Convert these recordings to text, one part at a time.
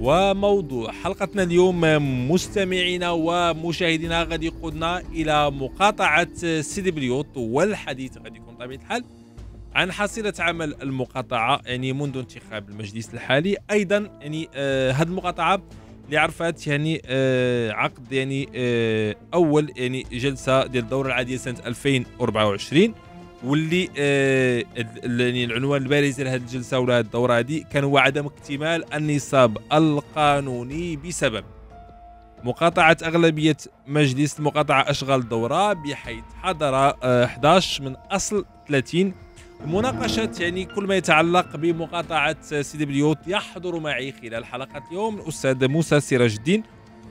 وموضوع حلقتنا اليوم مستمعينا ومشاهدينا غادي يقودنا الى مقاطعه سيدي بليوت والحديث غادي يكون بطبيعه الحال عن حصيلة عمل المقاطعة يعني منذ انتخاب المجلس الحالي أيضا يعني آه هذه المقاطعة اللي عرفت يعني آه عقد يعني آه أول يعني جلسة ديال الدورة العادية سنة 2024 واللي آه يعني العنوان البارز لهذه الجلسه ولا هذه الدوره هذه كان هو عدم اكتمال النصاب القانوني بسبب مقاطعة أغلبية مجلس المقاطعة أشغال الدورة بحيث حضر 11 آه، من أصل 30 مناقشة يعني كل ما يتعلق بمقاطعة سيدي بليوت يحضر معي خلال حلقة اليوم الأستاذ موسى سراج الدين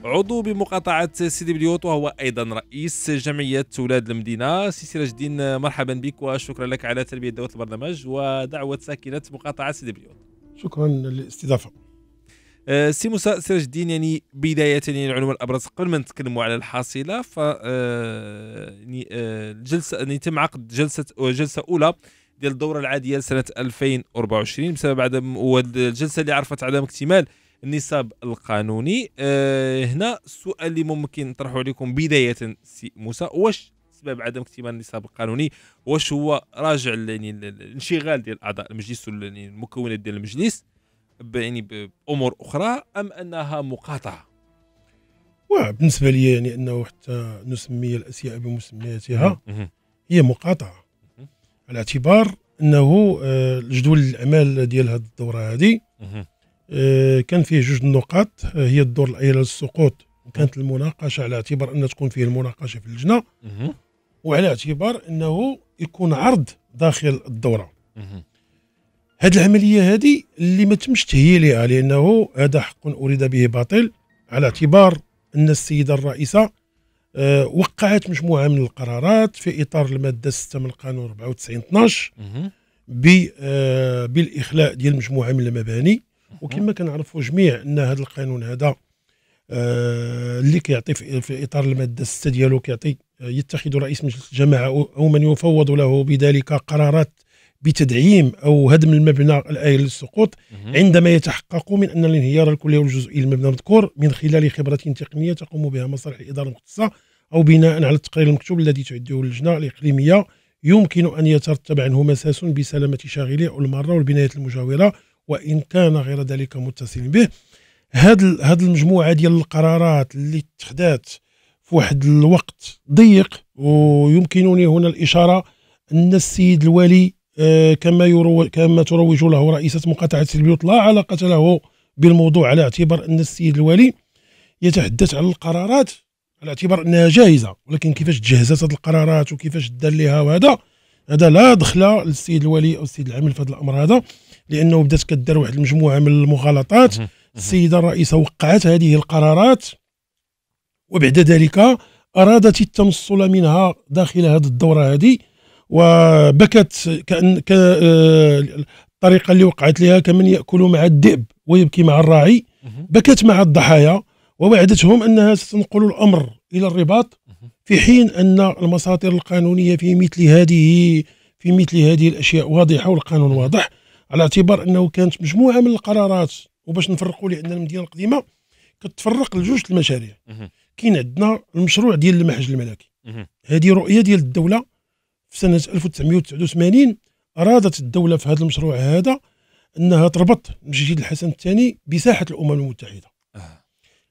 عضو بمقاطعة سيدي بليوت وهو أيضا رئيس جمعية ولاد المدينة سي سراج الدين مرحبا بك وشكرا لك على تلبية دعوة البرنامج ودعوة ساكنة مقاطعة سيدي بليوت شكرا للاستضافة أه، سي موسى سراج الدين يعني بداية يعني العنوان الأبرز قبل ما نتكلموا على الحاصلة ف أه، يعني الجلسة أه، يعني تم عقد جلسة جلسة أولى ديال الدورة العادية لسنة 2024 بسبب عدم والجلسة اللي عرفت عدم اكتمال النصاب القانوني أه هنا السؤال اللي ممكن نطرحه عليكم بدايه سي موسى واش سبب عدم اكتمال النصاب القانوني واش هو راجع يعني الانشغال ديال اعضاء المجلس يعني المكونات ديال المجلس يعني بامور اخرى ام انها مقاطعه بالنسبه لي يعني انه حتى نسمي الاشياء بمسمياتها هي مقاطعه على اعتبار انه آه، جدول الاعمال ديال هذه الدوره هذه آه، كان فيه جوج النقاط آه، هي الدور الاولى للسقوط وكانت المناقشه على اعتبار ان تكون فيه المناقشه في اللجنه وعلى اعتبار انه يكون عرض داخل الدوره هذه العمليه هذه اللي ما تمش تهيلها لانه هذا حق اريد به باطل على اعتبار ان السيده الرئيسه أه وقعت مجموعه من القرارات في اطار الماده 6 من القانون 94 12 أه بالاخلاء ديال مجموعه من المباني وكما كنعرفوا جميع ان هذا القانون هذا آه، اللي كيعطي في, في اطار الماده 6 ديالو كيعطي يتخذ رئيس مجلس الجماعه او من يفوض له بذلك قرارات بتدعيم او هدم المبنى الايل للسقوط عندما يتحقق من ان الانهيار الكلي والجزئي للمبنى المذكور من خلال خبره تقنيه تقوم بها مصالح الاداره المختصه او بناء على التقرير المكتوب الذي تعده اللجنه الاقليميه يمكن ان يترتب عنه مساس بسلامه شاغليه او الماره والبنايات المجاوره وان كان غير ذلك متصل به هاد هاد المجموعه ديال القرارات اللي اتخذات في واحد الوقت ضيق ويمكنني هنا الاشاره ان السيد الوالي آه، كما يرو كما تروج له رئيسه مقاطعه البيوت لا علاقه له بالموضوع على اعتبار ان السيد الوالي يتحدث على القرارات على اعتبار انها جاهزه ولكن كيفاش تجهزت هذه القرارات وكيفاش دار لها وهذا هذا لا دخل للسيد الولي او السيد العامل في هذا الامر هذا لانه بدات كدار واحد المجموعه من المغالطات السيده الرئيسه وقعت هذه القرارات وبعد ذلك ارادت التنصل منها داخل هذه الدوره هذه وبكت كان آه، الطريقه اللي وقعت لها كمن ياكل مع الذئب ويبكي مع الراعي بكت مع الضحايا ووعدتهم انها ستنقل الامر الى الرباط في حين ان المساطر القانونيه في مثل هذه في مثل هذه الاشياء واضحه والقانون واضح على اعتبار انه كانت مجموعه من القرارات وباش نفرقوا لي عندنا المدينه القديمه كتفرق لجوج المشاريع كاين عندنا المشروع ديال المحج الملكي هذه رؤيه ديال الدوله في سنه 1989 ارادت الدوله في هذا المشروع هذا انها تربط مسجد الحسن الثاني بساحه الامم المتحده آه.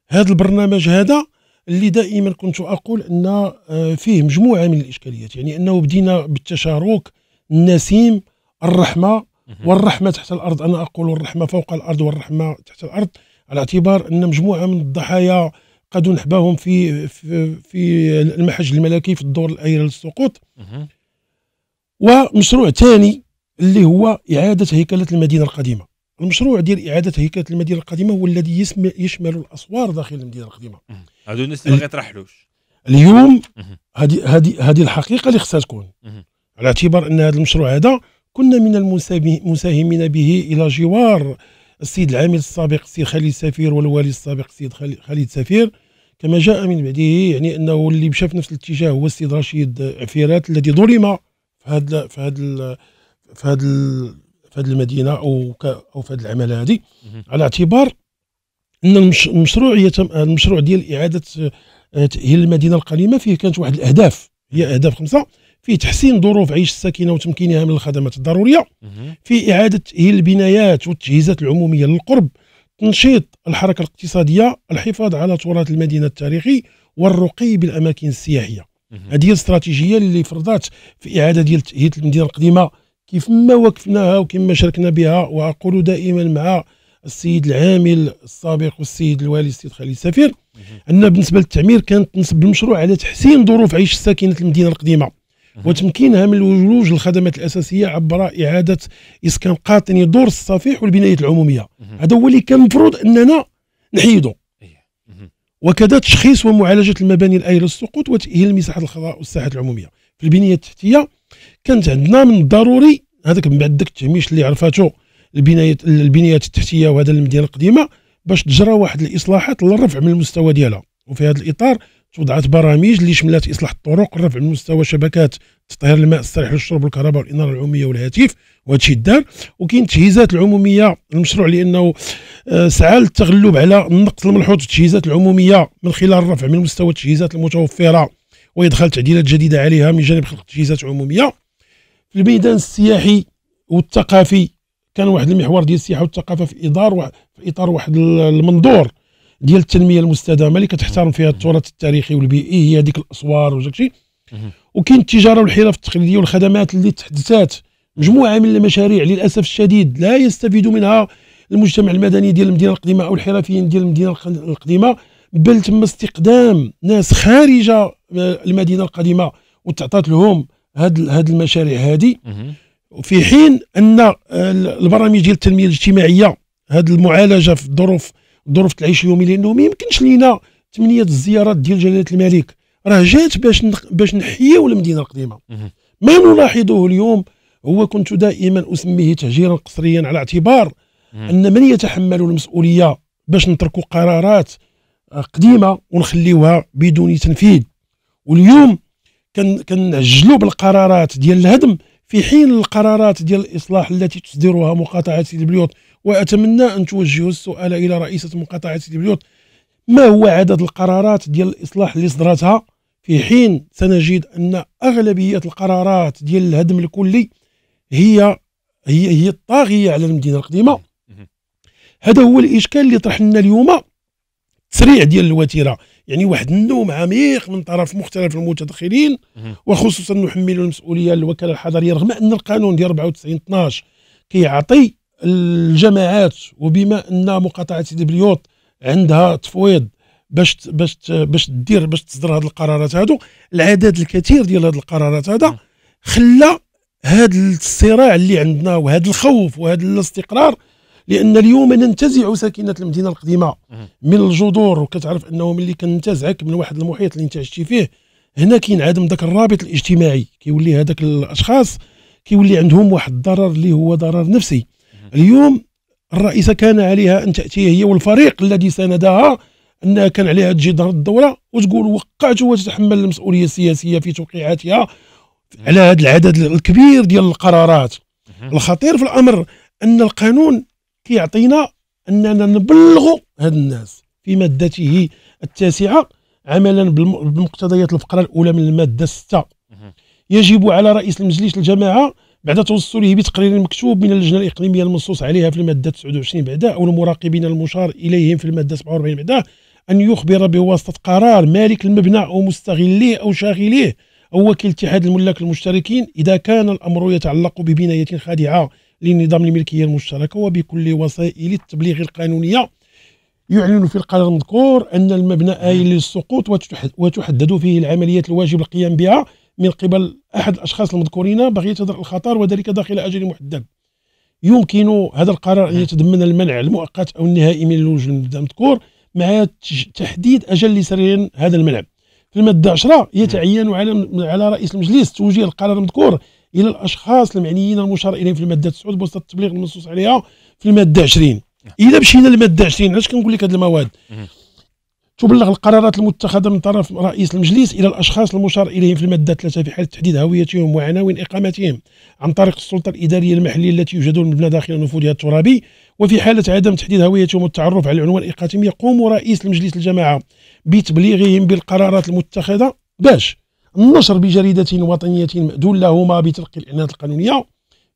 هذا البرنامج هذا اللي دائما كنت اقول ان آه، فيه مجموعه من الاشكاليات يعني انه بدينا بالتشارك النسيم الرحمه والرحمة تحت الأرض أنا أقول الرحمة فوق الأرض والرحمة تحت الأرض على اعتبار أن مجموعة من الضحايا قد نحباهم في, في في المحج الملكي في الدور الأير للسقوط ومشروع ثاني اللي هو إعادة هيكلة المدينة القديمة المشروع ديال إعادة هيكلة المدينة القديمة هو الذي يشمل الأسوار داخل المدينة القديمة هادو الناس اللي ما اليوم هذه هذه هذه الحقيقة اللي خصها تكون على اعتبار أن هذا المشروع هذا كنا من المساهمين به إلى جوار السيد العامل السابق السيد خالد سفير والوالي السابق سيد خالد سفير كما جاء من بعده يعني انه اللي مشى في نفس الاتجاه هو السيد رشيد عفيرات الذي ظلم في هذا في هذا في هذا في هذه المدينه او او في هذه العمله هذه على اعتبار ان المشروع يتم المشروع ديال اعاده آه، تاهيل المدينه القديمه فيه كانت واحد الاهداف هي اهداف خمسه في تحسين ظروف عيش الساكنه وتمكينها من الخدمات الضروريه في اعاده تاهيل البنايات والتجهيزات العموميه للقرب تنشيط الحركه الاقتصاديه الحفاظ على تراث المدينه التاريخي والرقي بالاماكن السياحيه هذه هي الاستراتيجيه اللي فرضات في اعاده ديال تاهيل المدينه القديمه كيف ما وقفناها وكما شاركنا بها واقول دائما مع السيد العامل السابق والسيد الوالي السيد خالد سفير ان بالنسبه للتعمير كانت نسب المشروع على تحسين ظروف عيش ساكنه المدينه القديمه وتمكينها من الولوج للخدمات الاساسيه عبر اعاده اسكان قاطني دور الصفيح والبنايات العموميه هذا هو اللي كان المفروض اننا نحيدو إيه. وكذا تشخيص ومعالجه المباني الايه للسقوط وتاهيل مساحات الخضراء والساحات العموميه في البنيه التحتيه كانت عندنا من الضروري هذاك من بعد داك التهميش اللي عرفاتو البنايات البنيات التحتيه وهذا المدينه القديمه باش تجرى واحد الاصلاحات للرفع من المستوى ديالها وفي هذا الاطار توضعت برامج اللي شملت اصلاح الطرق رفع مستوى شبكات تطهير الماء الصالح للشرب والكهرباء والاناره العموميه والهاتف وهذا الشيء دار وكاين التجهيزات العموميه المشروع لانه آه، سعى للتغلب على النقص الملحوظ في التجهيزات العموميه من خلال رفع من مستوى التجهيزات المتوفره وادخال تعديلات جديده عليها من جانب خلق تجهيزات عموميه في الميدان السياحي والثقافي كان واحد المحور ديال السياحه والثقافه في اطار في اطار واحد المنظور ديال التنميه المستدامه اللي كتحترم فيها التراث التاريخي والبيئي هي هذيك الاسوار وداك الشيء وكاين التجاره والحرف التقليديه والخدمات اللي تحدثات مجموعه من المشاريع للاسف الشديد لا يستفيد منها المجتمع المدني ديال المدينه القديمه او الحرفيين ديال المدينه القديمه بل تم استقدام ناس خارجه آه، المدينه القديمه وتعطات لهم هاد هاد المشاريع هادي وفي حين ان آه، البرامج ديال التنميه الاجتماعيه هاد المعالجه في الظروف ظروف العيش اليومي لانه ما يمكنش لينا ثمانيه الزيارات ديال جلاله الملك راه جات باش باش نحيوا المدينه القديمه ما نلاحظه اليوم هو كنت دائما اسميه تهجيرا قصريا على اعتبار ان من يتحمل المسؤوليه باش نتركوا قرارات آه، قديمه ونخليوها بدون تنفيذ واليوم كنعجلوا بالقرارات ديال الهدم في حين القرارات ديال الاصلاح التي تصدرها مقاطعه سيدي بليوت واتمنى ان توجهوا السؤال الى رئيسه مقاطعه سيدي بليوط ما هو عدد القرارات ديال الاصلاح اللي صدرتها في حين سنجد ان اغلبيه القرارات ديال الهدم الكلي هي هي هي الطاغيه على المدينه القديمه هذا هو الاشكال اللي طرح لنا اليوم تسريع ديال الوتيره يعني واحد النوم عميق من طرف مختلف المتدخلين وخصوصا نحمل المسؤوليه للوكاله الحضريه رغم ان القانون ديال 94 12 كيعطي الجماعات وبما ان مقاطعه سيدي بليوط عندها تفويض باش باش باش دير باش تصدر هذه القرارات هادو العدد الكثير ديال هذه القرارات هذا نعم. خلى هذا الصراع اللي عندنا وهذا الخوف وهذا الاستقرار لان اليوم ننتزع سكينه المدينه القديمه من الجذور وكتعرف انه ملي كننتزعك من واحد المحيط اللي انت عشتي فيه هنا كينعدم ذاك الرابط الاجتماعي كيولي هذاك الاشخاص كيولي عندهم واحد الضرر اللي هو ضرر نفسي اليوم الرئيسه كان عليها ان تاتي هي والفريق الذي ساندها انها كان عليها تجي دار الدوله وتقول وقعت وتتحمل المسؤوليه السياسيه في توقيعاتها على هذا العدد الكبير ديال القرارات الخطير في الامر ان القانون كيعطينا اننا نبلغوا هاد الناس في مادته التاسعه عملا بمقتضيات الفقره الاولى من الماده 6 يجب على رئيس المجلس الجماعه بعد توصله بتقرير مكتوب من اللجنه الاقليميه المنصوص عليها في الماده 29 بعدا او المراقبين المشار اليهم في الماده 47 بعدا ان يخبر بواسطه قرار مالك المبنى او مستغليه او شاغليه او وكيل اتحاد الملاك المشتركين اذا كان الامر يتعلق ببنايه خادعه لنظام الملكيه المشتركه وبكل وسائل التبليغ القانونيه يعلن في القرار المذكور ان المبنى آيل للسقوط وتحدد فيه العمليات الواجب القيام بها من قبل أحد الأشخاص المذكورين بغية تدرء الخطر وذلك داخل أجل محدد يمكن هذا القرار أن نعم. يتضمن المنع المؤقت أو النهائي من الوجود المذكور مع تحديد أجل لسرير هذا المنع في المادة 10 يتعين على على رئيس المجلس توجيه القرار المذكور إلى الأشخاص المعنيين المشار إليهم في المادة 9 بوسط التبليغ المنصوص عليها في المادة 20 نعم. إذا مشينا للمادة 20 علاش كنقول لك هذه المواد تبلغ القرارات المتخذة من طرف رئيس المجلس إلى الأشخاص المشار إليهم في المادة 3 في حال تحديد هويتهم وعناوين إقامتهم عن طريق السلطة الإدارية المحلية التي يوجد المبنى داخل نفوذها الترابي وفي حالة عدم تحديد هويتهم والتعرف على العنوان إقامتهم يقوم رئيس المجلس الجماعة بتبليغهم بالقرارات المتخذة باش النشر بجريدة وطنية مأذون لهما بتلقي الإعلانات القانونية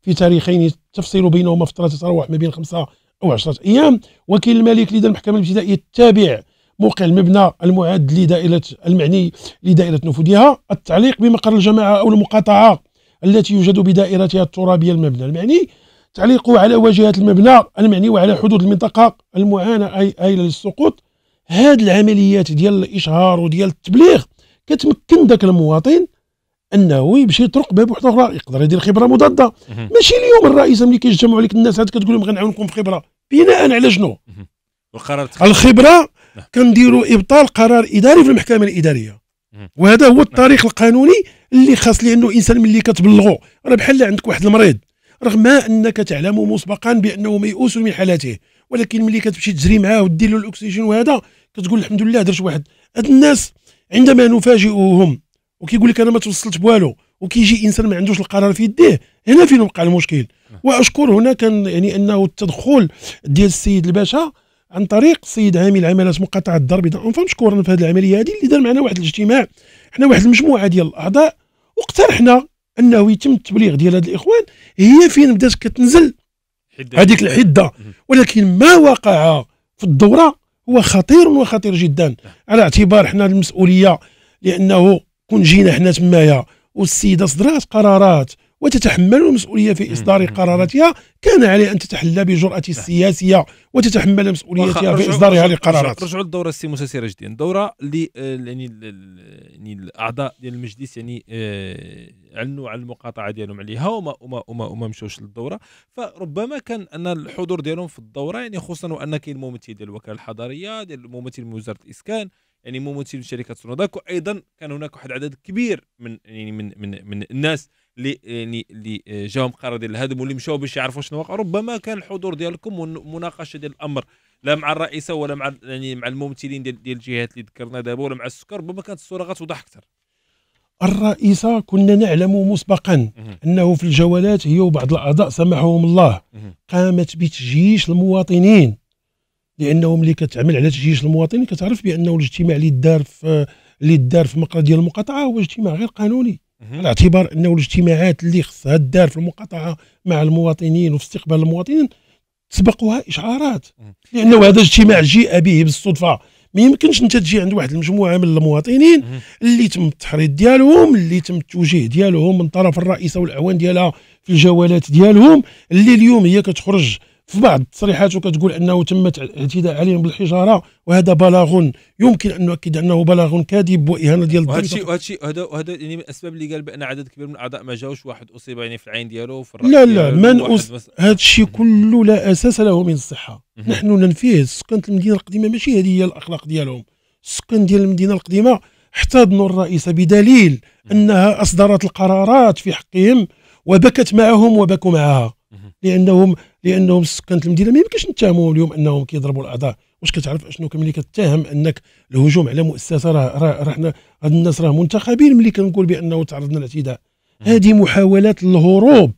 في تاريخين تفصل بينهما فترة تتراوح ما بين خمسة أو عشرة أيام وكيل الملك لدى المحكمة الابتدائية التابع موقع المبنى المعد لدائرة المعني لدائرة نفوذها التعليق بمقر الجماعة أو المقاطعة التي يوجد بدائرتها الترابية المبنى المعني تعليق على واجهة المبنى المعني وعلى حدود المنطقة المعانة أي اي للسقوط هاد العمليات ديال الإشهار وديال التبليغ كتمكن ذاك المواطن انه يمشي يطرق باب وحده اخرى يقدر يدير خبره مضاده ماشي اليوم الرئيس ملي كيجتمعوا عليك الناس عاد كتقول لهم غنعاونكم في خبره بناء على شنو القرار الخبره كنديروا ابطال قرار اداري في المحكمه الاداريه وهذا هو الطريق نعم. القانوني اللي خاص لانه الانسان ملي كتبلغو راه بحال عندك واحد المريض رغم انك تعلم مسبقا بانه ميؤوس من حالته ولكن ملي كتمشي تجري معاه ودير له الاكسجين وهذا كتقول الحمد لله درت واحد هاد الناس عندما نفاجئهم وكيقول لك انا ما توصلت بوالو وكيجي انسان ما عندوش القرار في يديه هنا فين وقع المشكل نعم. واشكر هنا كان يعني انه التدخل ديال السيد الباشا عن طريق سيد عامل عملات مقاطعه الدار البيضاء انفهم شكورا في هذه العمليه هذه اللي دار معنا واحد الاجتماع حنا واحد المجموعه ديال الاعضاء واقترحنا انه يتم التبليغ ديال هاد الاخوان هي فين بدات كتنزل هذيك الحده ولكن ما وقع في الدوره هو خطير وخطير جدا على اعتبار حنا المسؤوليه لانه كون جينا حنا تمايا والسيده صدرات قرارات وتتحمل المسؤولية في إصدار قراراتها كان عليه أن تتحلى بجرأة السياسية وتتحمل مسؤوليتها في إصدار هذه القرارات رجعوا للدورة السي موسى سراج الدورة اللي يعني يعني الأعضاء ديال المجلس يعني اعلنوا آه، على المقاطعة ديالهم عليها وما وما وما, وما مشاوش للدورة فربما كان أن الحضور ديالهم في الدورة يعني خصوصا وأن كاين ممثل ديال الوكالة الحضرية ديال ممثل من وزارة الإسكان يعني ممثل شركة سنوداك وأيضا كان هناك واحد العدد كبير من يعني من من, من الناس اللي يعني اللي آه، جاهم قرار ديال الهدم واللي مشاو باش يعرفوا شنو واقع ربما كان الحضور ديالكم والمناقشه ديال الامر لا مع الرئيسه ولا مع يعني مع الممثلين ديال ديال الجهات اللي ذكرنا دابا ولا مع السكر ربما كانت الصوره غتوضح اكثر الرئيسه كنا نعلم مسبقا انه في الجولات هي وبعض الاعضاء سمحهم الله قامت بتجيش المواطنين لانهم اللي كتعمل على تجيش المواطنين كتعرف بانه الاجتماع اللي دار في اللي دار في مقر ديال المقاطعه هو اجتماع غير قانوني الاعتبار انه الاجتماعات اللي خصها الدار في المقاطعه مع المواطنين وفي استقبال المواطنين سبقوها اشعارات لانه هذا الاجتماع جيء به بالصدفه ما يمكنش انت تجي عند واحد المجموعه من المواطنين اللي تم التحريض ديالهم اللي تم التوجيه ديالهم من طرف الرئيسه والاعوان ديالها في الجوالات ديالهم اللي اليوم هي كتخرج في بعض التصريحات وكتقول انه تم الاعتداء عليهم بالحجاره وهذا بلاغ يمكن ان نؤكد انه بلاغ كاذب واهانه ديال وهذا الشيء وهذا الشيء يعني من الاسباب اللي قال بان عدد كبير من الاعضاء ما جاوش واحد اصيب يعني في العين ديالو وفي الراس لا لا من أص... هذا الشيء كله لا اساس له من الصحه نحن ننفيه سكان المدينه القديمه ماشي هذه هي الاخلاق ديالهم السكان ديال المدينه القديمه احتضنوا الرئيس بدليل انها اصدرت القرارات في حقهم وبكت معهم وبكوا معها لانهم لانهم سكان المدينه ما يمكنش نتهمهم اليوم انهم كيضربوا الاعضاء واش كتعرف اشنو ملي كتهم انك الهجوم على مؤسسه راه راه حنا هاد الناس راه منتخبين ملي كنقول بانه تعرضنا للاعتداء هذه محاولات للهروب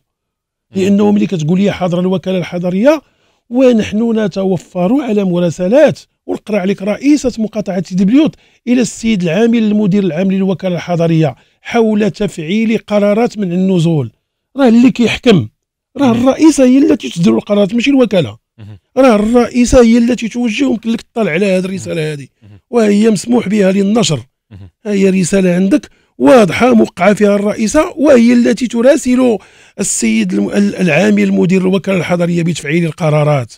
لانه ملي كتقول لي حاضر الوكاله الحضريه ونحن نتوفر على مراسلات ونقرا عليك رئيسه مقاطعه سيدي بليوت الى السيد العامل المدير العام للوكاله الحضريه حول تفعيل قرارات منع النزول راه اللي كيحكم راه الرئيسه هي التي تصدر القرارات ماشي الوكاله راه الرئيسه هي التي توجههم لك تطلع على هذه الرساله هذه وهي مسموح بها للنشر هي رساله عندك واضحه موقعه فيها الرئيسه وهي التي تراسل السيد العامل مدير الوكاله الحضريه بتفعيل القرارات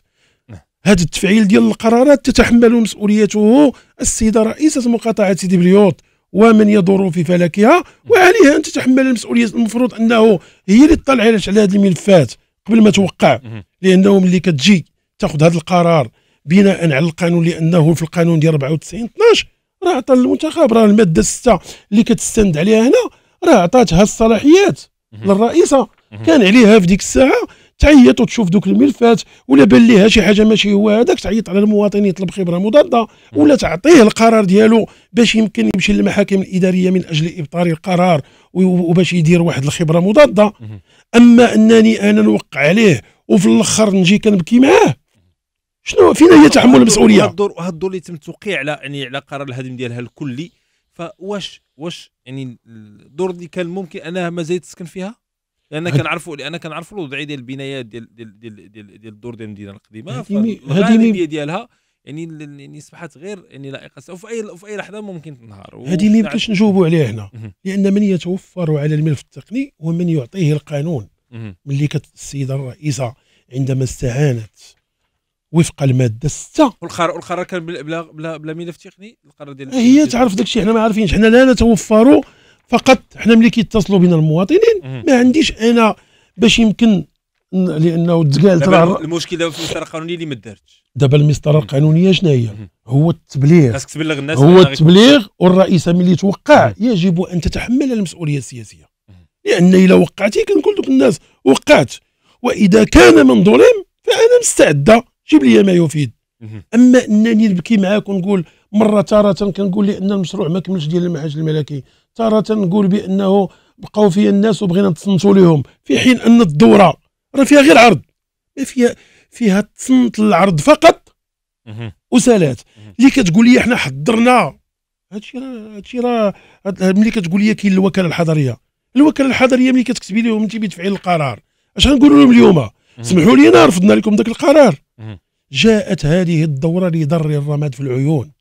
نعم. هذا التفعيل ديال القرارات تتحمل مسؤوليته السيده رئيسه مقاطعه سيدي بليوط ومن يدور في فلكها وعليها ان تتحمل المسؤوليه المفروض انه هي اللي تطلع على هذه الملفات قبل ما توقع لانه ملي كتجي تاخذ هذا القرار بناء على القانون لانه في القانون ديال 94 12 راه عطى المنتخب راه الماده 6 اللي كتستند عليها هنا راه عطاتها الصلاحيات للرئيسه كان عليها في ديك الساعه تعيط وتشوف دوك الملفات ولا بان ليها شي حاجه ماشي هو هذاك تعيط على المواطن يطلب خبره مضاده ولا تعطيه القرار ديالو باش يمكن يمشي للمحاكم الاداريه من اجل ابطال القرار وباش يدير واحد الخبره مضاده اما انني انا نوقع عليه وفي الاخر نجي كنبكي معاه شنو فينا هي تحمل المسؤوليه هاد الدور هاد الدور اللي تم التوقيع على يعني على قرار الهدم ديالها الكلي فواش واش يعني الدور اللي كان ممكن انها زيد تسكن فيها لان كنعرفوا لان كنعرفوا الوضعيه ديال البنايات ديال ديال ديال ديال, ديال الدور ديال المدينه القديمه الغالبيه ديالها يعني يعني اصبحت غير يعني لائقه وفي اي في اي لحظه ممكن تنهار هذه اللي يمكنش نجاوبوا عليها هنا لان من يتوفر على الملف التقني هو من يعطيه القانون ملي كانت السيده الرئيسه عندما استعانت وفق الماده 6 والقرار والقرار كان بلا بلا بلا ملف تقني القرار ديال هي تعرف داك الشيء حنا ما عارفينش حنا لا نتوفر فقط حنا ملي كيتصلوا بنا المواطنين ما عنديش انا باش يمكن لانه تقال ترى المشكله في المسطره القانونيه اللي ما دارتش دابا المسطره القانونيه شنو هي؟ هو التبليغ خاصك تبلغ الناس هو التبليغ والرئيس ملي توقع يجب ان تتحمل المسؤوليه السياسيه لان الا وقعتي كنقول دوك الناس وقعت واذا كان من ظلم فانا مستعده جيب لي ما يفيد اما انني نبكي معاك ونقول مره تاره كنقول لان المشروع ما كملش ديال المعهد الملكي تارة نقول بأنه بقاو فيا الناس وبغينا نتصنتوا لهم في حين أن الدورة راه فيها غير عرض فيها فيها تصنت العرض فقط وسالات اللي كتقول لي احنا حضرنا هادشي راه هادشي راه ملي كتقول لي كاين الوكاله الحضريه الوكاله الحضريه ملي كتكتبي لهم انت بتفعيل القرار اش غنقول لهم اليوم سمحوا انا رفضنا لكم ذاك القرار جاءت هذه الدوره لضر الرماد في العيون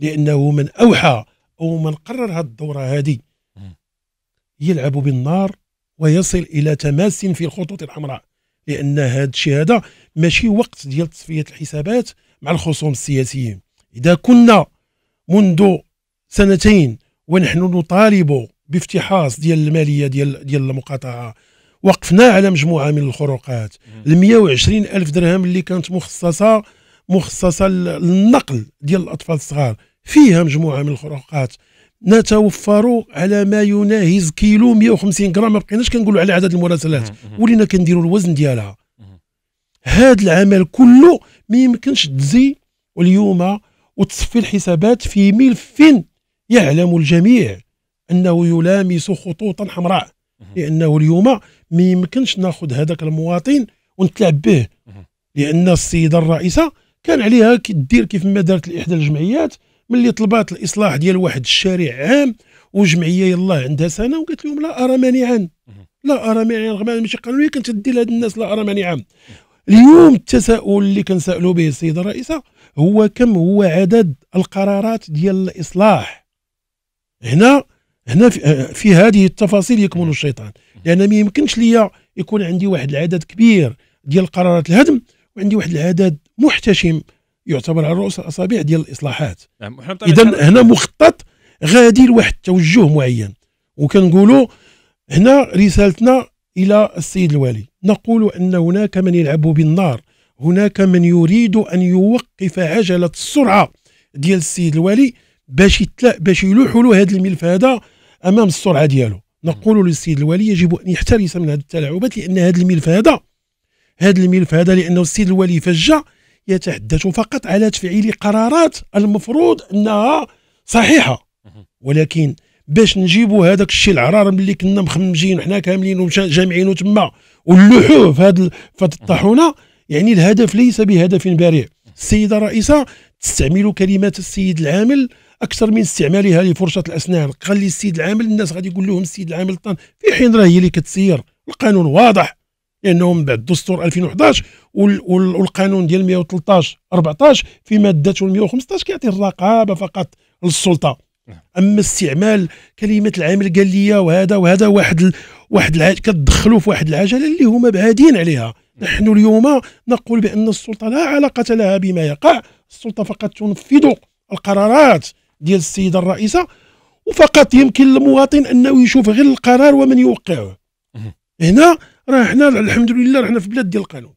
لانه من اوحى ومن قرر هذه الدوره هذه يلعب بالنار ويصل الى تماس في الخطوط الحمراء لان هذا الشيء هذا ماشي وقت ديال تصفيه الحسابات مع الخصوم السياسيين اذا كنا منذ سنتين ونحن نطالب بافتحاص ديال الماليه ديال ديال المقاطعه وقفنا على مجموعه من الخروقات ال 120 الف درهم اللي كانت مخصصه مخصصه للنقل ديال الاطفال الصغار فيها مجموعه من الخروقات نتوفر على ما يناهز كيلو 150 غرام ما بقيناش كنقولوا على عدد المراسلات ولينا كنديروا الوزن ديالها هذا العمل كله ما يمكنش تزي اليوم وتصفي الحسابات في ملف يعلم الجميع انه يلامس خطوطا حمراء لانه اليوم ما يمكنش ناخذ هذاك المواطن ونتلعب به لان السيده الرئيسه كان عليها كدير كيف ما دارت احدى الجمعيات ملي طلبات الاصلاح ديال واحد الشارع عام وجمعيه يلاه عندها سنه وقالت لهم لا ارى مانعا لا ارى مانعا رغم ماشي قانونيه كانت تدي لهاد الناس لا ارى مانعا اليوم التساؤل اللي كنسالوا به السيده الرئيسه هو كم هو عدد القرارات ديال الاصلاح هنا هنا في, في هذه التفاصيل يكمن الشيطان لان ما يمكنش ليا يكون عندي واحد العدد كبير ديال قرارات الهدم وعندي واحد العدد محتشم يعتبر على رؤوس الاصابع ديال الاصلاحات نعم اذا هنا مخطط غادي لواحد توجه معين وكنقولوا هنا رسالتنا الى السيد الوالي نقول ان هناك من يلعب بالنار هناك من يريد ان يوقف عجله السرعه ديال السيد الوالي باش باش يلوحوا له هذا الملف هذا امام السرعه ديالو نقول نعم. للسيد الوالي يجب ان يحترس من هذه التلاعبات لان هذا الملف هذا هذا الملف هذا لانه السيد الوالي فجا يتحدث فقط على تفعيل قرارات المفروض انها صحيحه ولكن باش نجيبوا هذاك الشيء العرار ملي كنا مخمجين وحنا كاملين وجامعين وتما ونلوحوه في هذه الطاحونه يعني الهدف ليس بهدف بريء السيده الرئيسه تستعمل كلمات السيد العامل اكثر من استعمالها لفرشه الاسنان قال لي السيد العامل الناس غادي يقول لهم السيد العامل طن في حين راه هي اللي كتسير القانون واضح لانه من بعد الدستور 2011 والقانون ديال 113 14 في مادته 115 كيعطي الرقابه فقط للسلطه نعم. اما استعمال كلمه العامل قال لي وهذا وهذا واحد ال... واحد كتدخلوا في واحد العجله اللي هما بعادين عليها نعم. نحن اليوم نقول بان السلطه لا علاقه لها بما يقع السلطه فقط تنفذ القرارات ديال السيده الرئيسه وفقط يمكن للمواطن انه يشوف غير القرار ومن يوقعه هنا راه حنا الحمد لله راه حنا في بلاد ديال القانون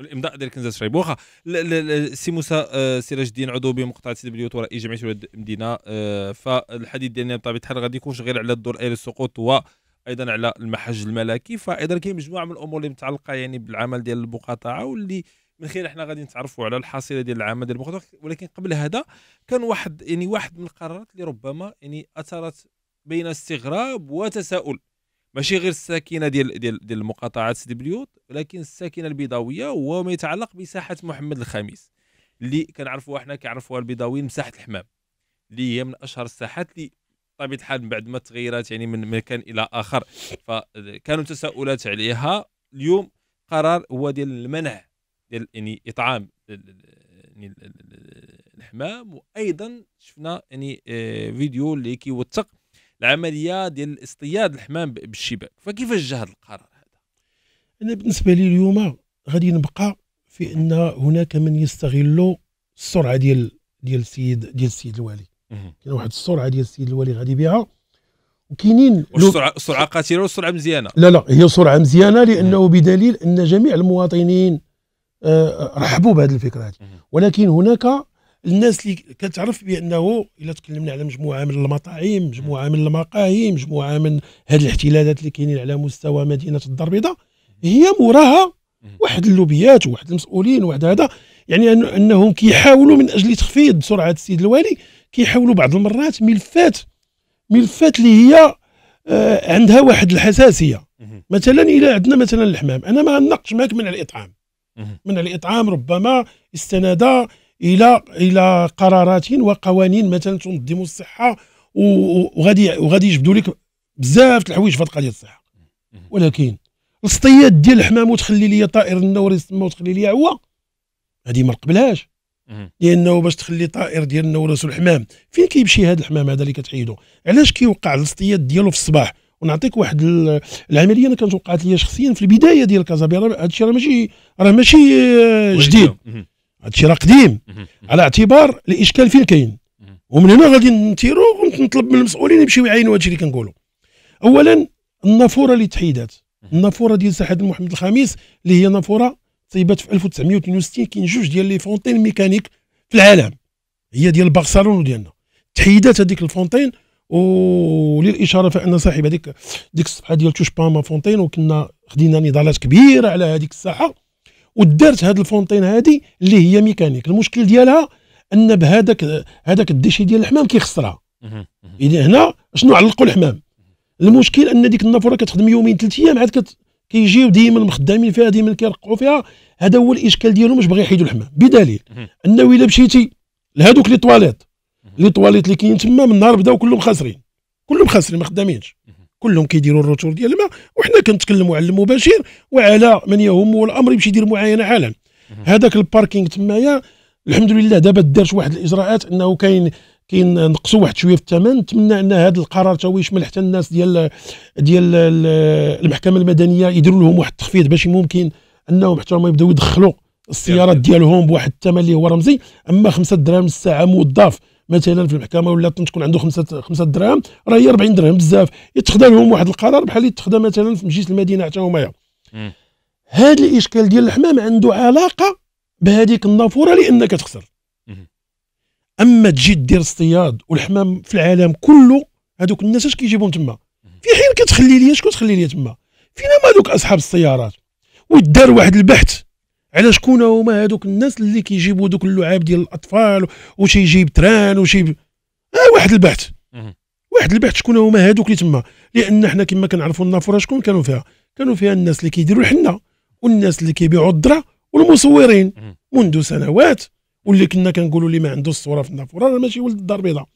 الامضاء ديال كنزه شريب واخا السي موسى آه، سراج الدين عضو بمقطع سي دبليو ورئيس جمعيه ولاد المدينه آه، فالحديث ديالنا بطبيعه الحال غادي يكونش غير على الدور الاير السقوط و ايضا على المحج الملكي فايضا كاين مجموعه من الامور اللي متعلقه يعني بالعمل ديال المقاطعه واللي من خلال حنا غادي نتعرفوا على الحصيله ديال العمل ديال المقاطعه ولكن قبل هذا كان واحد يعني واحد من القرارات اللي ربما يعني اثرت بين استغراب وتساؤل ماشي غير الساكنه ديال ديال ديال المقاطعات سيدي بليوت ولكن الساكنه البيضاويه هو ما يتعلق بساحه محمد الخامس اللي كنعرفوها حنا كيعرفوها البيضاويين مساحه الحمام اللي هي من اشهر الساحات اللي بطبيعه الحال من بعد ما تغيرات يعني من مكان الى اخر فكانوا تساؤلات عليها اليوم قرار هو ديال المنع ديال يعني اطعام يعني الحمام وايضا شفنا يعني آه، فيديو اللي كيوثق العمليه ديال اصطياد الحمام بالشباك فكيفاش جا هذا القرار هذا انا بالنسبه لي اليوم غادي نبقى في ان هناك من يستغل السرعه ديال ديال السيد ديال السيد الوالي كاين واحد السرعه ديال السيد الوالي غادي بها وكاينين السرعه السرعه قاتله والسرعه مزيانه لا لا هي سرعه مزيانه لانه بدليل ان جميع المواطنين آه، رحبوا بهذه الفكره هذه ولكن هناك الناس اللي كتعرف بانه الا تكلمنا على مجموعه من المطاعم مجموعه من المقاهي مجموعه من هذه الاحتلالات اللي كاينين على مستوى مدينه الدار البيضاء هي موراها واحد اللوبيات وواحد المسؤولين وواحد هذا يعني انهم كيحاولوا من اجل تخفيض سرعه السيد الوالي كيحاولوا بعض المرات ملفات ملفات اللي هي آه، عندها واحد الحساسيه مثلا الى عندنا مثلا الحمام انا ما نقش معك منع الاطعام منع الاطعام ربما استناده الى الى قرارات وقوانين مثلا تنظم الصحه وغادي وغادي يجبدوا لك بزاف الحوايج في قضيه القضيه الصحه ولكن الاصطياد ديال الحمام وتخلي لي طائر النورس تما وتخلي لي هو هذه ما قبلهاش لانه باش تخلي طائر ديال النورس والحمام فين كيمشي هذا الحمام هذا اللي كتحيدو علاش كيوقع الاصطياد ديالو في الصباح ونعطيك واحد العمليه انا كانت وقعت لي شخصيا في البدايه ديال كازابيرا هذا الشيء راه ماشي راه ماشي جديد هادشي راه قديم على اعتبار الاشكال فين كاين ومن هنا غادي نتيرو ونطلب من المسؤولين يمشيو يعاينوا هادشي اللي كنقولوا اولا النافوره اللي تحيدات النافوره ديال ساحه محمد الخامس اللي هي نافوره طيبات في 1962 كاين جوج ديال لي فونتين ميكانيك في العالم هي ديال بارسلون وديالنا تحيدات هذيك الفونتين وللاشاره فان صاحب هذيك ديك الصفحه ديال توش باما فونتين وكنا خدينا نضالات كبيره على هذيك الساحه ودارت هاد الفونتين هادي اللي هي ميكانيك المشكل ديالها ان بهذاك هذاك الديشي ديال الحمام كيخسرها اذا هنا شنو علقوا الحمام المشكل ان ديك النافوره كتخدم يومين ثلاث ايام عاد كيجيو ديما مخدامين فيها ديما كيرقعوا فيها هذا هو الاشكال ديالهم باش بغي يحيدوا الحمام بدليل انه الا مشيتي لهذوك لي طواليت لي طواليت اللي كاين تما من نهار بداو كلهم خاسرين كلهم خاسرين ما خدامينش كلهم كيديروا الروتور ديال الماء وحنا كنتكلموا على المباشر وعلى من يهمه الامر يمشي يدير معاينه حالا هذاك الباركينغ تمايا الحمد لله دابا دارت واحد الاجراءات انه كاين كاين نقصوا واحد شويه في الثمن نتمنى ان هذا القرار تاوي يشمل حتى الناس ديال ديال المحكمه المدنيه يديروا لهم واحد التخفيض باش ممكن انهم حتى هما يبداو يدخلوا السيارات ديالهم بواحد الثمن اللي هو رمزي اما خمسة دراهم الساعه موظف مثلا في المحكمه ولا تكون عنده خمسه خمسه دراهم راه هي 40 درهم بزاف يتخذا لهم واحد القرار بحال يتخذا مثلا في مجلس المدينه حتى هما هذا الاشكال ديال الحمام عنده علاقه بهذيك النافوره لانك تخسر اما تجي دير اصطياد والحمام في العالم كله هذوك الناس اش كيجيبهم تما في حين كتخلي لي شكون تخلي لي تما فينا ما هذوك اصحاب السيارات ودار واحد البحث على شكون هما هذوك الناس اللي كيجيبوا دوك اللعاب ديال الاطفال وشي يجيب تران وشي آه واحد البحث واحد البحث شكون هما هذوك اللي تما لان حنا كما كنعرفوا النافوره شكون كانوا فيها كانوا فيها الناس اللي كيديروا الحنه والناس اللي كيبيعوا الذره والمصورين منذ سنوات واللي كنا كنقولوا اللي ما عنده الصوره في النافوره راه ماشي ولد الدار البيضاء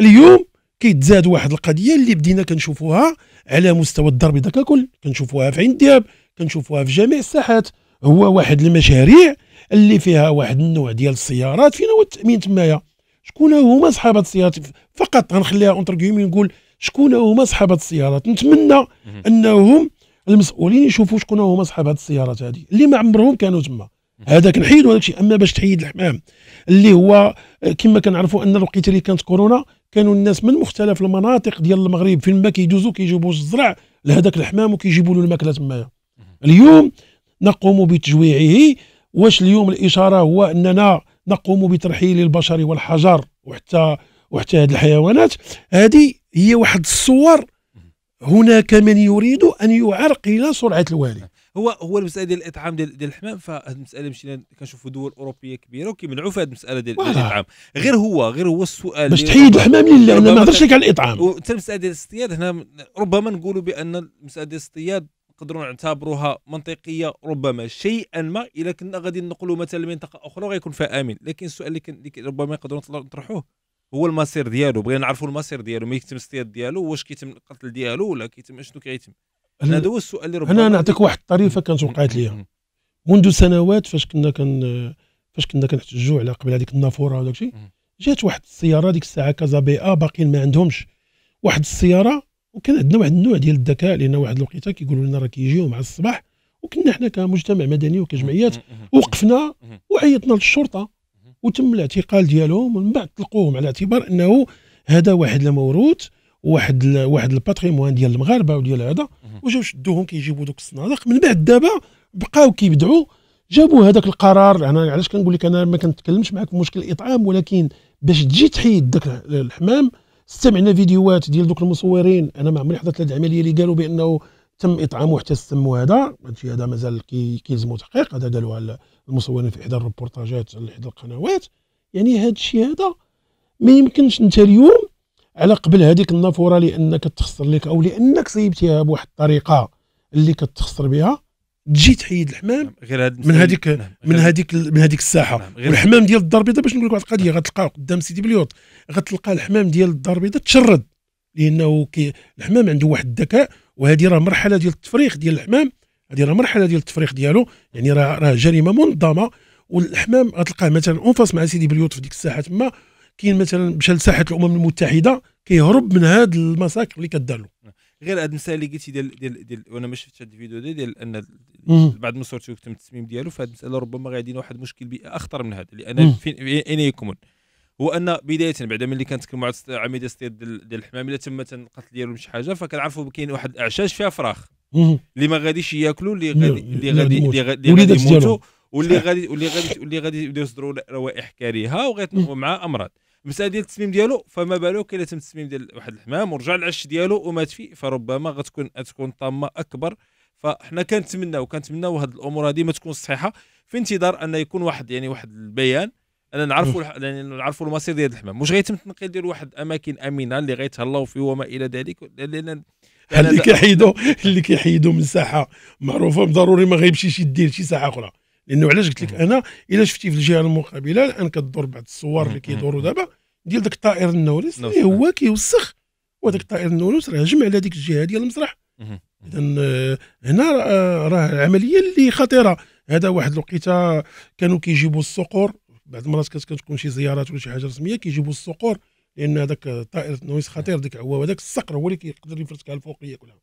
اليوم كيتزاد واحد القضيه اللي بدينا كنشوفوها على مستوى الدار البيضاء ككل كنشوفوها في عين الدياب كنشوفوها في جميع الساحات هو واحد المشاريع اللي فيها واحد النوع ديال السيارات فين هو التامين تمايا شكون هما صحاب السيارات فقط غنخليها اونتر نقول شكون هما صحاب السيارات نتمنى انهم المسؤولين يشوفوا شكون هما صحاب هذه السيارات هذه اللي ما عمرهم كانوا تما هذاك كنحيد هذاك الشيء اما باش تحيد الحمام اللي هو كما كنعرفوا ان الوقت اللي كانت كورونا كانوا الناس من مختلف المناطق ديال المغرب فين ما كيدوزوا كيجيبوا الزرع لهذاك الحمام وكيجيبوا له الماكله تمايا اليوم نقوم بتجويعه واش اليوم الإشارة هو أننا نقوم بترحيل البشر والحجر وحتى وحتى هذه الحيوانات هذه هي واحد الصور هناك من يريد ان يعرقل سرعه الوالي هو هو المساله ديال الاطعام ديال الحمام فهاد المساله مشينا كنشوفوا دول اوروبيه كبيره وكيمنعوا في هذه المساله ديال الاطعام غير هو غير هو السؤال باش تحيد الحمام لله انا ما هضرش لك على الاطعام حتى المساله ديال الاصطياد هنا ربما نقولوا بان المساله ديال الاصطياد نقدروا نعتبروها منطقيه ربما شيئا ما الا كنا غادي ننقلوا مثلا لمنطقه اخرى غيكون فيها امن لكن السؤال اللي, كن... ربما يقدروا نطرحوه هو المصير ديالو بغينا نعرفوا المصير ديالو ما يتم الاصطياد ديالو واش كيتم القتل ديالو ولا كيتم شنو كيتم هذا هو السؤال اللي ربما انا نعطيك واحد الطريفه كانت وقعت لي منذ سنوات فاش كنا كان فاش كنا كنحتجوا على قبل هذيك النافوره وداك الشيء جات واحد السياره ديك الساعه كازا بي ا باقيين ما عندهمش واحد السياره وكان عندنا واحد النوع ديال الذكاء لان واحد الوقيته كيقولوا لنا راه كيجيو مع الصباح وكنا حنا كمجتمع مدني وكجمعيات وقفنا وعيطنا للشرطه وتم الاعتقال ديالهم ومن بعد طلقوهم على اعتبار انه هذا واحد الموروث واحد ال واحد الباتريمون ديال المغاربه وديال هذا وجاو شدوهم كيجيبوا دوك الصنادق من بعد دابا بقاو كيبدعوا جابوا هذاك القرار انا علاش كنقول لك انا ما كنتكلمش معك في مشكل الاطعام ولكن باش تجي تحيد ذاك الحمام استمعنا فيديوهات ديال دوك المصورين انا ما عمري حضرت لهاد العمليه اللي قالوا بانه تم اطعامه حتى السم وهذا هادشي هذا مازال كيلزمو تحقيق هذا قالوها المصورين في احدى الروبورتاجات على احدى القنوات يعني هادشي هذا ما يمكنش انت اليوم على قبل هذيك النافوره لانك تخسر لك او لانك سيبتيها بواحد الطريقه اللي كتخسر بها تجي تحيد الحمام نعم، غير هاد من نعم، هذيك نعم، من هذيك من هذيك الساحه والحمام ديال الدار البيضاء باش نقول لك واحد القضيه غتلقاه قدام سيدي بليوط غتلقى الحمام ديال الدار البيضاء تشرد لانه كي الحمام عنده واحد الذكاء وهذه راه مرحله ديال التفريخ ديال الحمام هذه راه مرحله ديال التفريخ ديالو يعني راه راه جريمه منظمه والحمام غتلقاه مثلا انفاس مع سيدي بليوط في ديك الساحه تما كاين مثلا مشى لساحه الامم المتحده كيهرب من هذا المساك اللي كدار له غير هاد المساله اللي قلتي ديال ديال ديال وانا ما شفتش هاد الفيديو ديال ان بعد ما صورتي وتم التسميم ديالو فهاد المساله ربما غادي واحد المشكل بيئه اخطر من هذا لان فين اين إيه، إيه يكمن هو ان بدايه بعد ملي كنتكلموا على عميد الصيد ديال الحمام الا تم القتل ديالو شي حاجه فكنعرفوا كاين واحد الاعشاش فيها فراخ اللي ما غاديش ياكلوا اللي غادي اللي غادي اللي غادي يموتوا واللي غادي واللي غادي واللي غادي يبداو يصدروا روائح كريهه وغيتنقوا مع امراض المساله ديال التسميم ديالو فما بالك الا تم التسميم ديال واحد الحمام ورجع العش ديالو ومات فيه فربما غتكون غتكون طامه اكبر فاحنا كنتمناو كنتمناو هاد الامور هذه ما تكون صحيحه في انتظار ان يكون واحد يعني واحد البيان انا نعرفوا يعني نعرفوا المصير ديال الحمام واش غيتم التنقيل ديال واحد اماكن امنه اللي غيتهلاو فيه وما الى ذلك لان اللي كيحيدوا اللي كيحيدوا من ساحه معروفه ضروري ما غيمشيش يدير شي ساحه اخرى لانه علاش قلت لك انا الا شفتي في الجهه المقابله الان كدور بعض الصور اللي كيدوروا دابا ديال داك الطائر النورس اللي هو نعم. كيوسخ وداك الطائر النورس راه جمع على ديك الجهه ديال المسرح اذا آه، هنا آه، راه العمليه اللي خطيره هذا واحد الوقيته كانوا كيجيبوا الصقور بعض المرات كتكون شي زيارات ولا شي حاجه رسميه كيجيبوا الصقور لان هذاك طائر النويس خطير ديك هو هذاك الصقر هو اللي كيقدر يفرسك على الفوق ياكلها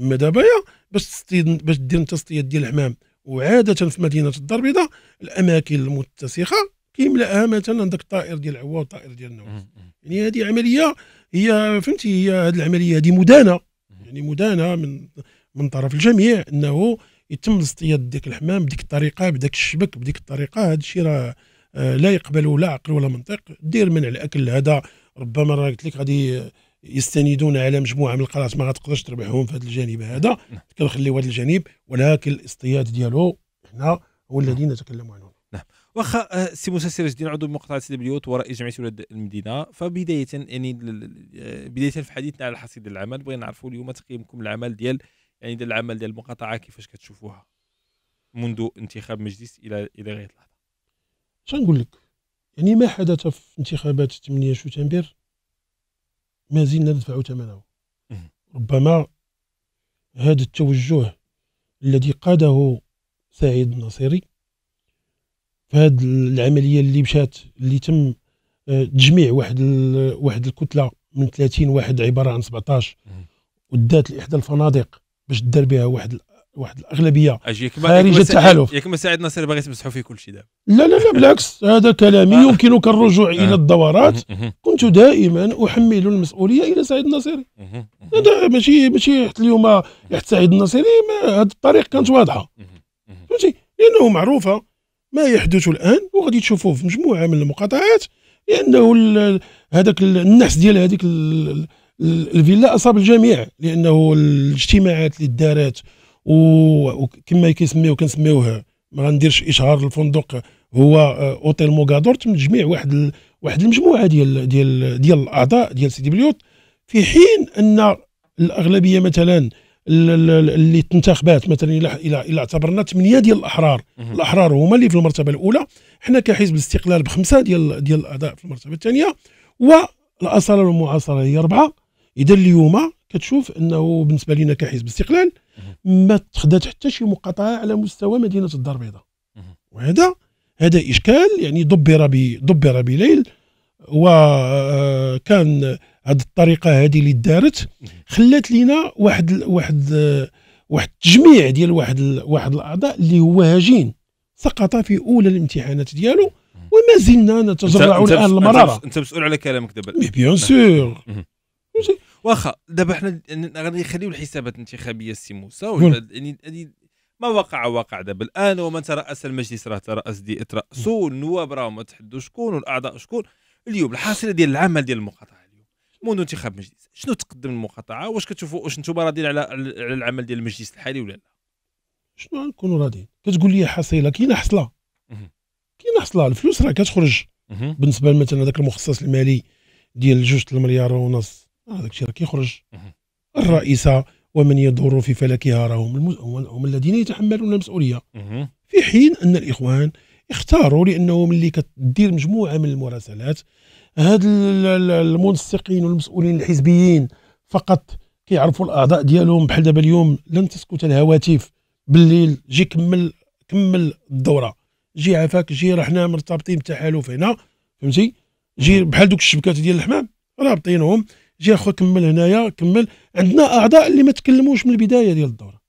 اما دابا باش باش دير انت الصياد ديال الحمام وعاده في مدينه الدار البيضاء الاماكن المتسخه كيملاها مثلا عندك الطائر ديال العوا والطائر ديال النويس يعني هذه عمليه هي فهمتي هي هذه العمليه هذه مدانه يعني مدانه من من طرف الجميع انه يتم اصطياد ديك الحمام بديك الطريقه بداك الشبك بديك الطريقه هذا الشيء راه آه، لا يقبله لا عقل ولا منطق دير منع الاكل هذا ربما راه قلت لك غادي يستندون على مجموعه من القراص ما غتقدرش تربحهم في هذا الجانب هذا نعم. كنخليو هذا الجانب ولكن الاصطياد ديالو حنا هو الذي نتكلم عنه واخا آه، سي موسى سراج الدين عضو بمقاطعه سيدي بليوت وراء جمعيه ولاد المدينه فبدايه يعني آه، بدايه في حديثنا على حصيد العمل بغينا نعرفوا اليوم تقييمكم العمل ديال يعني ديال العمل ديال المقاطعه كيفاش كتشوفوها منذ انتخاب مجلس الى الى غايه اللحظه شنقول لك يعني ما حدث في انتخابات 8 شتنبر ما زلنا ندفع ثمنه ربما هذا التوجه الذي قاده سعيد الناصري في هذه العمليه اللي مشات اللي تم آه، تجميع واحد واحد الكتله من 30 واحد عباره عن 17 ودات لاحدى الفنادق باش دار بها واحد واحد الاغلبيه خارج التحالف ياك ما سعيد ناصر باغي تمسحوا فيه كل شيء دابا لا لا لا بالعكس هذا كلامي آه. يمكنك الرجوع آه. الى الدورات كنت دائما احمل المسؤوليه الى سعيد الناصري هذا ماشي ماشي حتى اليوم حتى سعيد الناصري هذه الطريق كانت واضحه فهمتي لانه معروفه ما يحدث الان وغادي تشوفوه في مجموعه من المقاطعات لانه هذاك النحس ديال هذيك الفيلا اصاب الجميع لانه الاجتماعات اللي دارات وكما كيسميو كنسميوها ما غنديرش اشهار الفندق هو آه، اوتيل موغادور تم تجميع واحد واحد المجموعه ديال ديال ديال الاعضاء ديال سيدي بليوت في حين ان الاغلبيه مثلا اللي تنتخبات مثلا الى الى اعتبرنا ثمانيه ديال الاحرار الاحرار هما اللي في المرتبه الاولى حنا كحزب الاستقلال بخمسه ديال ديال الاعضاء في المرتبه الثانيه والاصاله والمعاصره هي اربعه اذا اليوم كتشوف انه بالنسبه لنا كحزب الاستقلال ما تخدات حتى شي مقاطعه على مستوى مدينه الدار البيضاء وهذا هذا اشكال يعني دبر دبر بليل وكان آه، هاد الطريقه هذه اللي دارت خلات لينا واحد واحد واحد التجميع ديال واحد واحد الاعضاء اللي هو هجين سقط في اولى الامتحانات ديالو وما زلنا نتزرع الان المراره انت مسؤول على كلامك دابا بيان سور واخا دابا حنا غادي نخليو الحسابات الانتخابيه السي موسى يعني-, يعني ما وقع وقع دابا الان ومن تراس المجلس راه تراس دي تراسوا النواب راهم تحدوا شكون والاعضاء شكون اليوم الحاصله ديال العمل ديال المقاطعه منتخب مجلس شنو تقدم المقاطعه واش كتشوفوا واش نتوما راضيين على على العمل ديال المجلس الحالي ولا لا شنو نكونوا راضيين كتقول لي حصيله كاينه حصله كاينه حصله الفلوس راه كتخرج بالنسبه مثلا هذاك المخصص المالي ديال جوج المليار ونص آه، هذاك الشيء راه كيخرج الرئيسه ومن يدور في فلكها راه هم الذين يتحملون المسؤوليه في حين ان الاخوان اختاروا لانه ملي كدير مجموعه من المراسلات هاد المنسقين والمسؤولين الحزبيين فقط كيعرفوا الاعضاء ديالهم بحال دابا اليوم لن تسكت الهواتف بالليل جي كمل كمل الدوره جي عافاك جي راه حنا مرتبطين بتحالف هنا فهمتي جي بحال دوك الشبكات ديال الحمام رابطينهم جي اخو كمل هنايا كمل عندنا اعضاء اللي ما تكلموش من البدايه ديال الدوره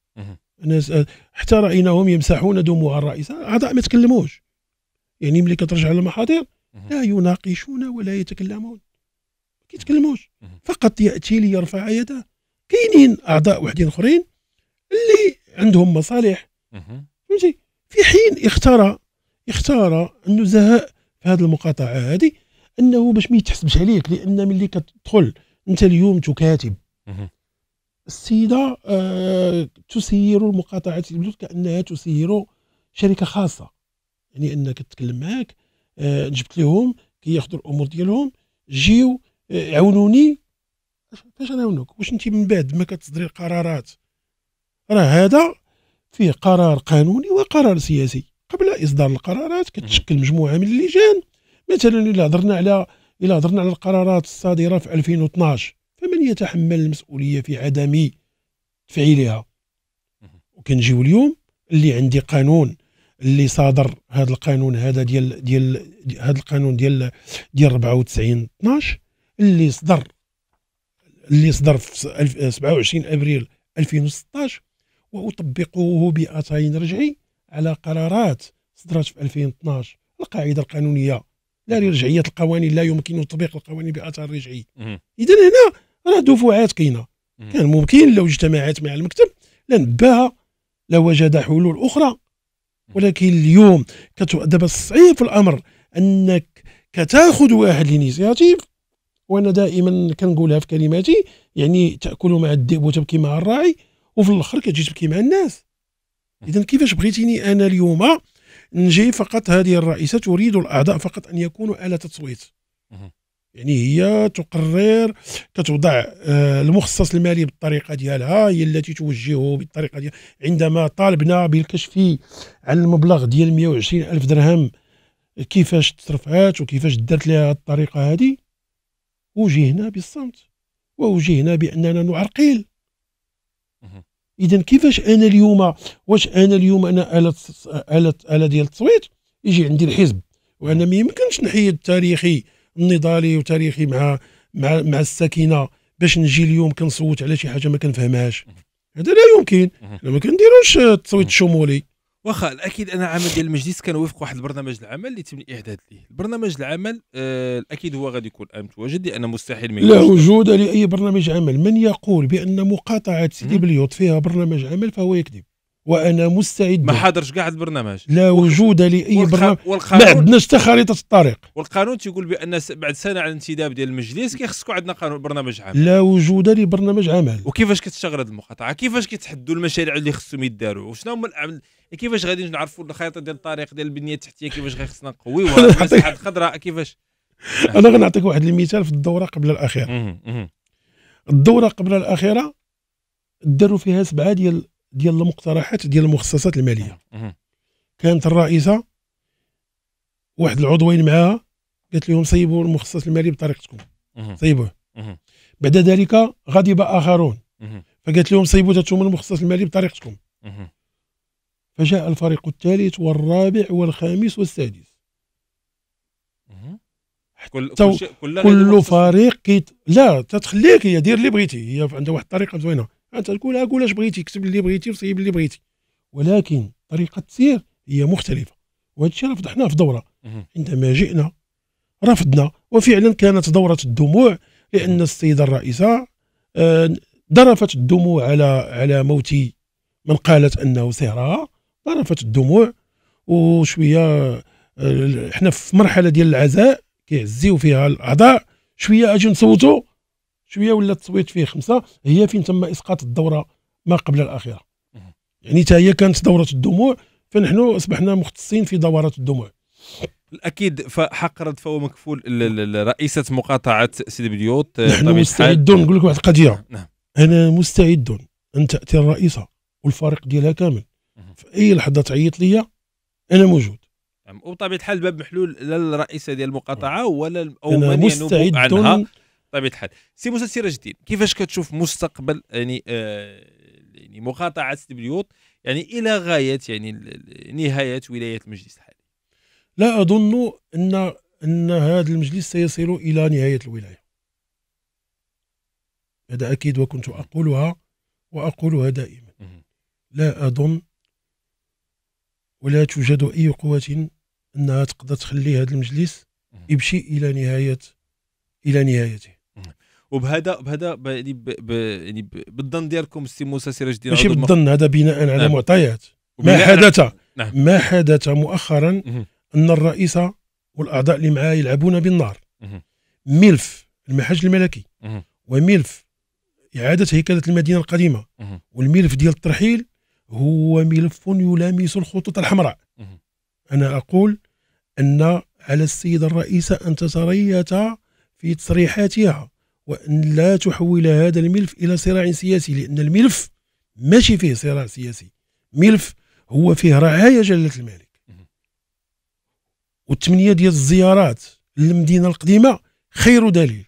الناس حتى رايناهم يمسحون دموع الرئيس اعضاء ما تكلموش يعني ملي كترجع للمحاضر لا يناقشون ولا يتكلمون ما كيتكلموش فقط ياتي ليرفع يده كاينين اعضاء وحدين اخرين اللي عندهم مصالح فهمتي في حين اختار اختار النزهاء في هذه المقاطعه هذه انه باش ما يتحسبش عليك لان ملي كتدخل انت اليوم تكاتب السيده آه تسير المقاطعه كانها تسير شركه خاصه يعني انك تتكلم معك آه، جبت لهم كياخذوا الامور ديالهم جيو آه، عاونوني باش نعاونوك واش انت من بعد ما كتصدري قرارات راه هذا فيه قرار قانوني وقرار سياسي قبل اصدار القرارات كتشكل مجموعه من اللجان مثلا الا هضرنا على الا هضرنا على القرارات الصادره في 2012 فمن يتحمل المسؤوليه في عدم تفعيلها وكنجيو اليوم اللي عندي قانون اللي صادر هذا القانون هذا ديال ديال هذا القانون ديال ديال 94 12 اللي صدر اللي صدر في 27 ابريل 2016 واطبقه باتين رجعي على قرارات صدرت في 2012 القاعده القانونيه لا رجعيه القوانين لا يمكن تطبيق القوانين باثار رجعي اذا هنا راه دفوعات كاينه كان ممكن لو اجتمعت مع المكتب لنباها لوجد حلول اخرى ولكن اليوم دابا صعيب الامر انك كتاخذ واحد لينيسياتيف وانا دائما كنقولها في كلماتي يعني تاكل مع الذئب وتبكي مع الراعي وفي الاخر كتجي تبكي مع الناس اذا كيفاش بغيتيني انا اليوم نجي فقط هذه الرئيسه تريد الاعضاء فقط ان يكونوا اله تصويت يعني هي تقرر كتوضع آه، المخصص المالي بالطريقه ديالها هي التي توجهه بالطريقه ديالها عندما طالبنا بالكشف عن المبلغ ديال 120 الف درهم كيفاش تصرفات وكيفاش درت لها الطريقه هذه وجهنا بالصمت ووجهنا باننا نعرقل اذا كيفاش انا اليوم واش انا اليوم انا اله اله اله ديال التصويت يجي عندي الحزب وانا ما يمكنش نحيد تاريخي النضالي وتاريخي مع مع مع السكينه باش نجي اليوم كنصوت على شي حاجه ما كنفهمهاش هذا لا يمكن ما كنديروش التصويت الشمولي واخا الاكيد انا عمل ديال المجلس كان وفق واحد البرنامج العمل اللي تم الاعداد ليه البرنامج العمل آه الاكيد هو غادي يكون متواجد لان مستحيل لا وجود لاي برنامج عمل من يقول بان مقاطعه سيدي بليوت فيها برنامج عمل فهو يكذب وانا مستعد ما حضرش كاع البرنامج لا وجود لاي والخ... برنامج ما عندناش حتى خريطه الطريق والقانون تيقول بان بعد سنه على الانتداب ديال المجلس كيخصكم عندنا قانون برنامج عمل لا وجود لبرنامج عمل وكيفاش كتشتغل هذه المقاطعه كيفاش كيتحدوا المشاريع اللي خصهم يداروا وشنو هما الاعمال كيفاش غادي نعرفوا الخريطه ديال الطريق ديال البنيه التحتيه كيفاش خصنا نقويوها المساحه الخضراء كيفاش انا غنعطيك واحد المثال في الدوره قبل الاخيره الدوره قبل الاخيره داروا فيها سبعه ديال ديال المقترحات ديال المخصصات الماليه كانت الرئيسه واحد العضوين معاها قالت لهم صيبوا المخصص المالي بطريقتكم صيبوه بعد ذلك غضب اخرون فقالت لهم صيبوا انتم المخصص المالي بطريقتكم فجاء الفريق الثالث والرابع والخامس والسادس كل كل, كل فريق كيت لا تتخليك هي دير اللي بغيتي هي عندها واحد الطريقه زوينه انت تقول اقول اش بغيتي كتب اللي بغيتي وصيب اللي بغيتي ولكن طريقه السير هي مختلفه وهذا الشيء رفضحناه في دوره عندما جئنا رفضنا وفعلا كانت دوره الدموع لان السيده الرئيسه ذرفت آه، الدموع على على موت من قالت انه سهرها ذرفت الدموع وشويه آه، حنا في مرحله ديال العزاء كيعزيو فيها الاعضاء شويه اجي نصوتوا شويه ولا التصويت فيه خمسه هي فين تم اسقاط الدوره ما قبل الاخيره يعني حتى هي كانت دوره الدموع فنحن اصبحنا مختصين في دورات الدموع الاكيد رد فهو مكفول رئيسه مقاطعه سيدي بليوت آه، نحن مستعدون نقول لك واحد القضيه نعم انا مستعد ان تاتي الرئيسه والفريق ديالها كامل في اي لحظه تعيط ليا انا موجود نعم. وبطبيعه الحال الباب محلول لا الرئيسه ديال المقاطعه نعم. ولا او من ينوب عنها بطبيعه الحال سي موسى سراج الدين كيفاش كتشوف مستقبل يعني آه يعني مقاطعه سبليوت يعني الى غايه يعني نهايه ولايه المجلس الحالي لا اظن ان ان هذا المجلس سيصل الى نهايه الولايه هذا اكيد وكنت اقولها واقولها دائما لا اظن ولا توجد اي قوه انها تقدر تخلي هذا المجلس يمشي الى نهايه الى نهايته وبهذا بهذا يعني يعني بالظن ديالكم السي موسى سراج الدين ماشي بالظن هذا بناء على نعم. معطيات ما حدث نعم. ما حدث مؤخرا مه. ان الرئيس والاعضاء اللي معاه يلعبون بالنار مه. ملف المحاج الملكي مه. وملف اعاده هيكله المدينه القديمه والملف ديال الترحيل هو ملف يلامس الخطوط الحمراء انا اقول ان على السيده الرئيسه ان تتريث في تصريحاتها وأن لا تحول هذا الملف إلى صراع سياسي لأن الملف ماشي فيه صراع سياسي ملف هو فيه رعاية جلالة الملك والثمانية ديال الزيارات للمدينة القديمة خير دليل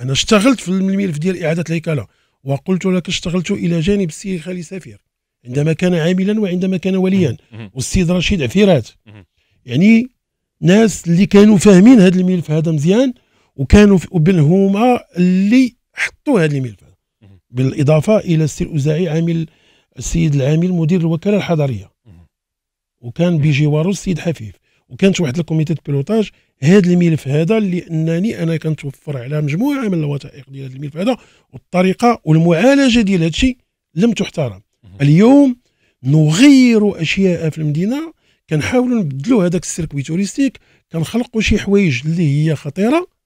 أنا اشتغلت في الملف ديال إعادة الهيكلة وقلت لك اشتغلت إلى جانب السي خالي سفير عندما كان عاملا وعندما كان وليا والسيد رشيد عفيرات يعني ناس اللي كانوا فاهمين هذا الملف هذا مزيان وكانوا هما اللي حطوا هذا الملف بالاضافه الى السي الاوزاعي عامل السيد العامل مدير الوكاله الحضريه وكان بجواره السيد حفيف وكانت واحد الكوميتي بيلوتاج هذا الملف هذا لانني انا كنتوفر على مجموعه من الوثائق ديال هذا الملف هذا والطريقه والمعالجه ديال هذا الشيء لم تحترم اليوم نغير اشياء في المدينه كنحاولوا نبدلوا هذاك السيركوي توريستيك كنخلقوا شي حوايج اللي هي خطيره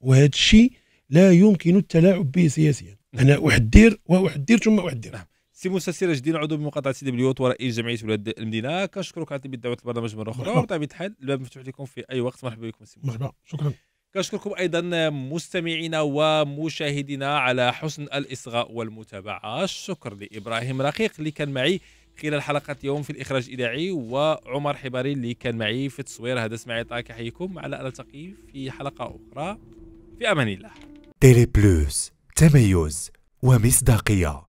وهذا الشيء لا يمكن التلاعب به سياسيا انا دير واحد دير ثم نعم سي موسى سيراج الدين عضو بمقاطعه سيدي بليوت ورئيس جمعيه ولاد المدينه كنشكرك على دعوه البرنامج مره اخرى وبطبيعه الحال الباب مفتوح لكم في اي وقت مرحبا بكم سي مرحبا شكرا كنشكركم ايضا مستمعينا ومشاهدينا على حسن الاصغاء والمتابعه الشكر لابراهيم رقيق اللي كان معي خلال حلقة اليوم في الإخراج الإذاعي وعمر حباري اللي كان معي في التصوير هذا اسماعيل طاك أحييكم على أن نلتقي في حلقة أخرى في أمان الله تيلي بلوس تميز ومصداقية